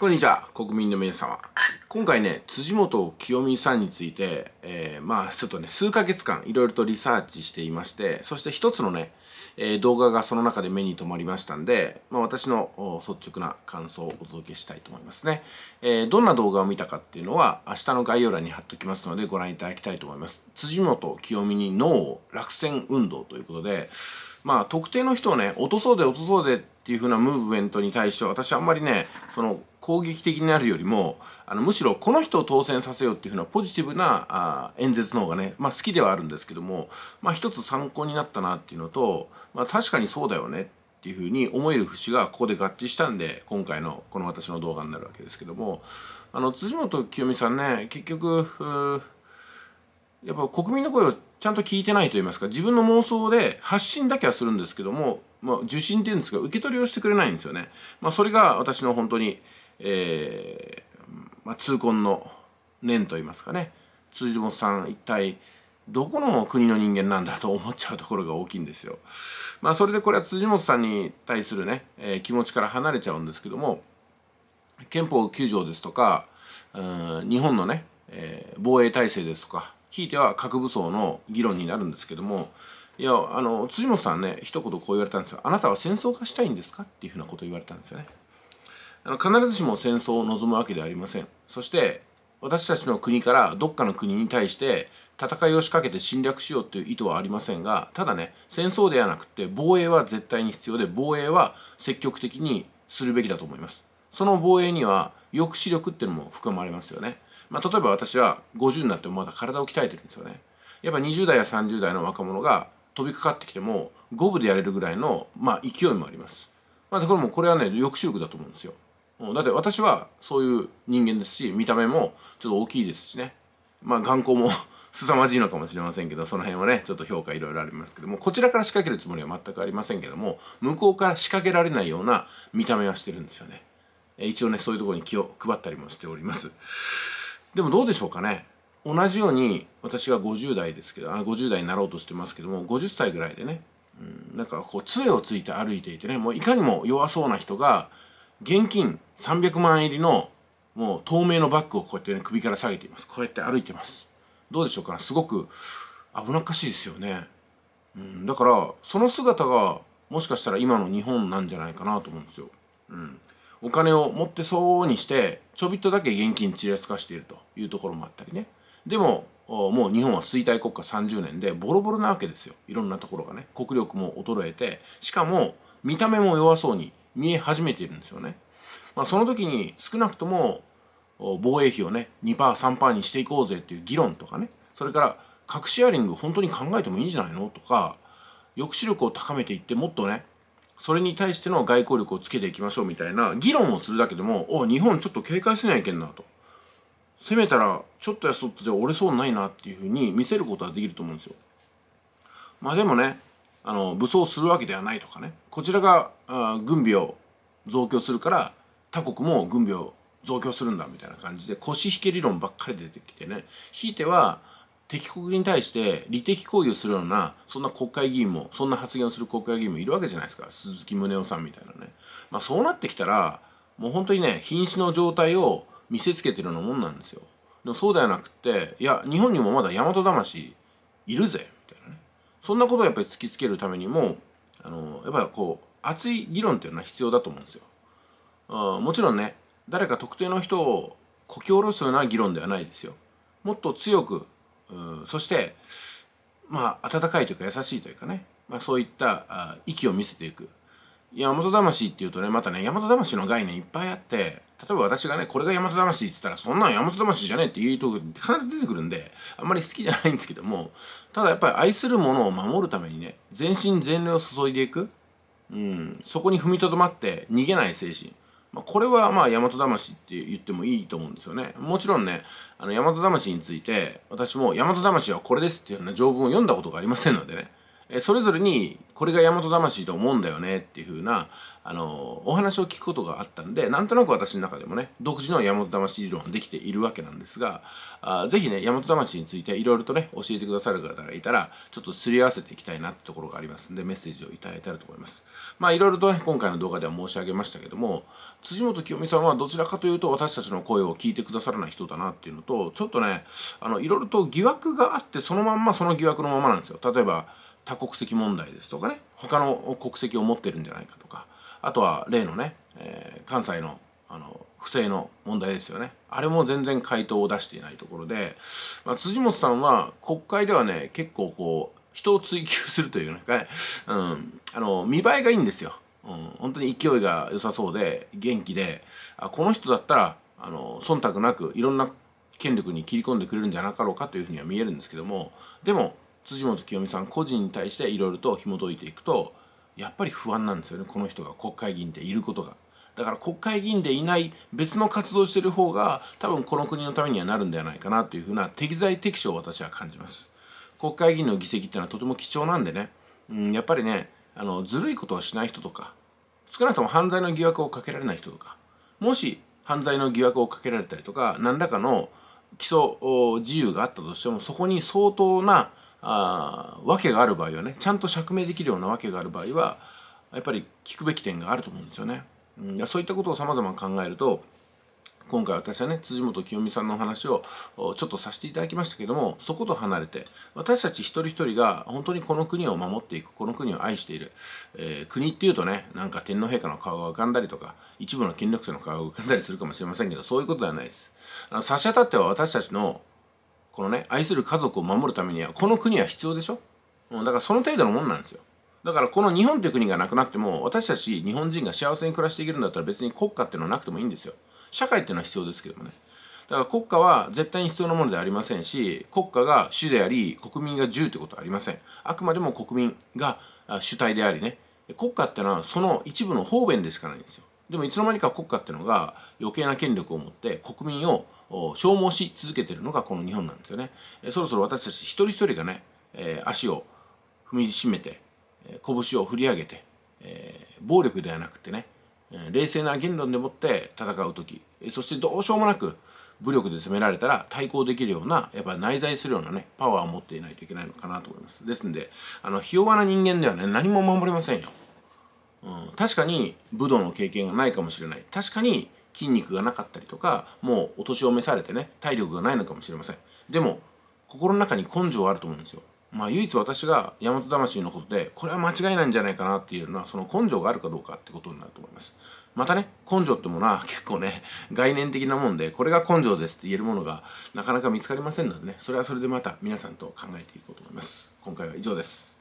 こんにちは、国民の皆様。今回ね、辻元清美さんについて、えー、まあ、ちょっとね、数ヶ月間、いろいろとリサーチしていまして、そして一つのね、えー、動画がその中で目に留まりましたんで、まあ、私の率直な感想をお届けしたいと思いますね。えー、どんな動画を見たかっていうのは、明日の概要欄に貼っときますので、ご覧いただきたいと思います。辻元清美に脳を落選運動ということで、まあ、特定の人をね、落とそうで落とそうでっていう風なムーブメントに対して、私あんまりね、その、攻撃的になるよりもあのむしろこの人を当選させようっていうふうなポジティブなあ演説の方がね、まあ、好きではあるんですけども、まあ、一つ参考になったなっていうのと、まあ、確かにそうだよねっていうふうに思える節がここで合致したんで今回のこの私の動画になるわけですけどもあの辻元清美さんね結局やっぱ国民の声をちゃんと聞いてないと言いますか自分の妄想で発信だけはするんですけどもまあ、受信っていうんですか受け取りをしてくれないんですよね、まあ、それが私の本当に、えーまあ、痛恨の念と言いますかね辻本さん一体どこの国の人間なんだと思っちゃうところが大きいんですよ。まあそれでこれは辻本さんに対するね、えー、気持ちから離れちゃうんですけども憲法9条ですとかうん日本のね、えー、防衛体制ですとかひいては核武装の議論になるんですけどもいやあの辻元さんね一言こう言われたんですよあなたは戦争がしたいんですかっていうふうなことを言われたんですよねあの必ずしも戦争を望むわけではありませんそして私たちの国からどっかの国に対して戦いを仕掛けて侵略しようという意図はありませんがただね戦争ではなくて防衛は絶対に必要で防衛は積極的にするべきだと思いますその防衛には抑止力っていうのも含まれますよね、まあ、例えば私は50になってもまだ体を鍛えてるんですよねやっぱ20代や30代の若者が飛びかかってきても五分でやれるぐらいの、まあ、勢いもあります。まあ、これもこれはね抑止力だと思うんですよ。だって私はそういう人間ですし見た目もちょっと大きいですしねまあ眼光も 凄まじいのかもしれませんけどその辺はねちょっと評価いろいろありますけどもこちらから仕掛けるつもりは全くありませんけども向こうから仕掛けられないような見た目はしてるんですよね一応ねそういうとこに気を配ったりもしておりますでもどうでしょうかね同じように私が50代ですけどあ50代になろうとしてますけども50歳ぐらいでね、うん、なんかこう杖をついて歩いていてねもういかにも弱そうな人が現金300万入りのもう透明のバッグをこうやってね首から下げていますこうやって歩いてますどうでしょうかすごく危なっかしいですよね、うん、だからその姿がもしかしたら今の日本なんじゃないかなと思うんですよ、うん、お金を持ってそうにしてちょびっとだけ現金ちらつかしているというところもあったりねでももう日本は衰退国家30年でボロボロなわけですよいろんなところがね国力も衰えてしかも見た目も弱そうに見え始めているんですよね、まあ、その時に少なくとも防衛費をね 2%3% にしていこうぜっていう議論とかねそれから核シェアリング本当に考えてもいいんじゃないのとか抑止力を高めていってもっとねそれに対しての外交力をつけていきましょうみたいな議論をするだけでもお日本ちょっと警戒せないけんなと攻めたらちょっとやそっとじゃ折れそうないなっていうふうに見せることはできると思うんですよ。まあでもね、あの武装するわけではないとかね、こちらがあ軍備を増強するから他国も軍備を増強するんだみたいな感じで腰引け理論ばっかり出てきてね、ひいては敵国に対して利的行為をするような、そんな国会議員も、そんな発言をする国会議員もいるわけじゃないですか。鈴木宗男さんみたいなね。まあそうなってきたら、もう本当にね、瀕死の状態を見せつけてるようなもんなんですよでもそうではなくていや日本にもまだ大和魂いるぜみたいなねそんなことをやっぱり突きつけるためにもあのやっぱりこう熱い議論っていうのは必要だと思うんですよもちろんね誰か特定の人をこき下ろすような議論ではないですよもっと強くそしてまあ温かいというか優しいというかね、まあ、そういったあ息を見せていく山和魂っていうとねまたね山和魂の概念いっぱいあって例えば私がねこれが山和魂って言ったらそんなん山和魂じゃねえって言うと必ず出てくるんであんまり好きじゃないんですけどもただやっぱり愛するものを守るためにね全身全霊を注いでいく、うん、そこに踏みとどまって逃げない精神まあ、これはまあ大和魂って言ってもいいと思うんですよね。もちろんね、あの大和魂について私も大和魂はこれですっていうような条文を読んだことがありませんのでね、えそれぞれにこれが大和魂と思うんだよねっていう風な、あのお話を聞くことがあったんで、なんとなく私の中でもね、独自の大和魂理論できているわけなんですが、あぜひね、大和魂についていろいろとね、教えてくださる方がいたら、ちょっとすり合わせていきたいなってところがありますんで、メッセージをいただいたらと思います。まあいろいろとね、今回の動画では申し上げましたけども、辻元清美さんはどちらかというと私たちの声を聞いてくださらない人だなっていうのと、ちょっとね、あの、いろいろと疑惑があって、そのまんまその疑惑のままなんですよ。例えば、多国籍問題ですとかね他の国籍を持ってるんじゃないかとかあとは例のね、えー、関西のあの不正の問題ですよねあれも全然回答を出していないところで、まあ、辻元さんは国会ではね結構こう人を追求するというかね、うん、あの見栄えがいいんですよ、うん、本当に勢いが良さそうで元気であこの人だったらあの忖度なくいろんな権力に切り込んでくれるんじゃなかろうかというふうには見えるんですけどもでも辻元清美さん個人に対していろいろと紐解いていくとやっぱり不安なんですよねこの人が国会議員でいることが。だから国会議員でいない別の活動してる方が多分この国のためにはなるんではないかなというふうな適材適所を私は感じます。国会議員の議席っていうのはとても貴重なんでね、うん、やっぱりねあのずるいことをしない人とか少なくとも犯罪の疑惑をかけられない人とかもし犯罪の疑惑をかけられたりとか何らかの起訴自由があったとしてもそこに相当なあ訳がある場合はねちゃんと釈明できるような訳がある場合はやっぱり聞くべき点があると思うんですよね。うん、そういったことを様々考えると今回私はね辻元清美さんのお話をちょっとさせていただきましたけどもそこと離れて私たち一人一人が本当にこの国を守っていくこの国を愛している、えー、国っていうとねなんか天皇陛下の顔が浮かんだりとか一部の権力者の顔が浮かんだりするかもしれませんけどそういうことではないですあの差し当たっては私たちのこのね愛する家族を守るためにはこの国は必要でしょ、うん、だからその程度のもんなんですよだからこの日本という国がなくなっても私たち日本人が幸せに暮らしていけるんだったら別に国家っていうのはなくてもいいんですよ社会っていうのは必要ですけどもねだから国家は絶対に必要なものではありませんし国家が主であり国民が自ということはありませんあくまでも国民が主体でありね国家ってのはその一部の方便でしかないんですよでもいつの間にか国家っていうのが余計な権力を持って国民を消耗し続けてるのがこの日本なんですよね。そろそろ私たち一人一人がね、え足を踏みしめて、え拳を振り上げて、え暴力ではなくてね、え冷静な言論でもって戦う時そしてどうしようもなく武力で攻められたら対抗できるようなやっぱ内在するようなねパワーを持っていないといけないのかなと思いますですんであのひ弱な人間ではね何も守れませんようん、確かに武道の経験がないかもしれない確かに筋肉がなかったりとかもうお年を召されてね体力がないのかもしれませんでも心の中に根性はあると思うんですよまあ唯一私が大和魂のことでこれは間違いないんじゃないかなっていうのはその根性があるかどうかってことになると思いますまたね根性ってものは結構ね概念的なもんでこれが根性ですって言えるものがなかなか見つかりませんのでねそれはそれでまた皆さんと考えていこうと思います今回は以上です